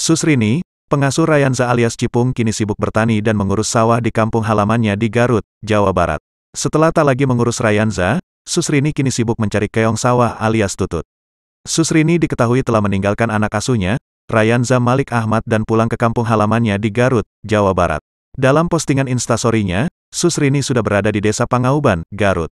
Susrini, pengasuh Rayanza alias Cipung kini sibuk bertani dan mengurus sawah di kampung halamannya di Garut, Jawa Barat. Setelah tak lagi mengurus Rayanza, Susrini kini sibuk mencari keong sawah alias tutut. Susrini diketahui telah meninggalkan anak asuhnya, Rayanza Malik Ahmad dan pulang ke kampung halamannya di Garut, Jawa Barat. Dalam postingan instastorynya, nya Susrini sudah berada di desa Pangauban, Garut.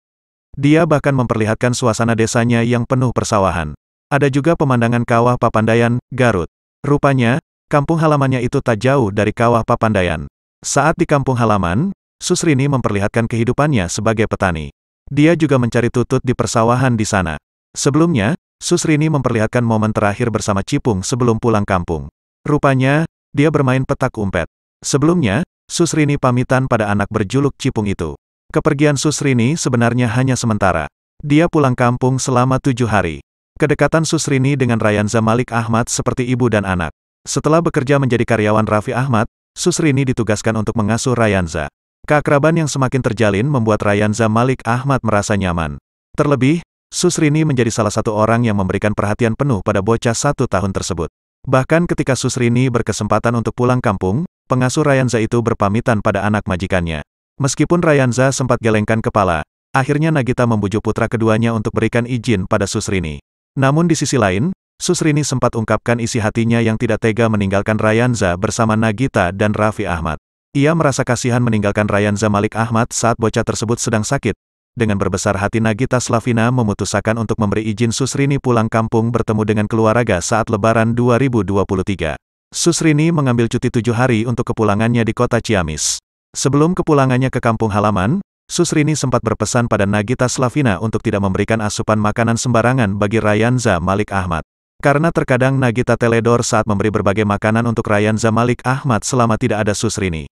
Dia bahkan memperlihatkan suasana desanya yang penuh persawahan. Ada juga pemandangan kawah Papandayan, Garut. Rupanya, kampung halamannya itu tak jauh dari kawah Papandayan. Saat di kampung halaman, Susrini memperlihatkan kehidupannya sebagai petani. Dia juga mencari tutut di persawahan di sana. Sebelumnya, Susrini memperlihatkan momen terakhir bersama Cipung sebelum pulang kampung. Rupanya, dia bermain petak umpet. Sebelumnya, Susrini pamitan pada anak berjuluk Cipung itu. Kepergian Susrini sebenarnya hanya sementara. Dia pulang kampung selama tujuh hari. Kedekatan Susrini dengan Rayanza Malik Ahmad seperti ibu dan anak. Setelah bekerja menjadi karyawan Raffi Ahmad, Susrini ditugaskan untuk mengasuh Rayanza. Keakraban yang semakin terjalin membuat Rayanza Malik Ahmad merasa nyaman. Terlebih, Susrini menjadi salah satu orang yang memberikan perhatian penuh pada bocah satu tahun tersebut. Bahkan ketika Susrini berkesempatan untuk pulang kampung, pengasuh Rayanza itu berpamitan pada anak majikannya. Meskipun Rayanza sempat gelengkan kepala, akhirnya Nagita membujuk putra keduanya untuk berikan izin pada Susrini. Namun di sisi lain, Susrini sempat ungkapkan isi hatinya yang tidak tega meninggalkan Rayanza bersama Nagita dan Raffi Ahmad. Ia merasa kasihan meninggalkan Rayanza Malik Ahmad saat bocah tersebut sedang sakit. Dengan berbesar hati Nagita Slavina memutuskan untuk memberi izin Susrini pulang kampung bertemu dengan keluarga saat lebaran 2023. Susrini mengambil cuti tujuh hari untuk kepulangannya di kota Ciamis. Sebelum kepulangannya ke kampung halaman, Susrini sempat berpesan pada Nagita Slavina untuk tidak memberikan asupan makanan sembarangan bagi Ryanza Malik Ahmad. Karena terkadang Nagita teledor saat memberi berbagai makanan untuk Ryanza Malik Ahmad selama tidak ada Susrini.